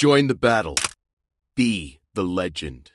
Join the battle. Be the legend.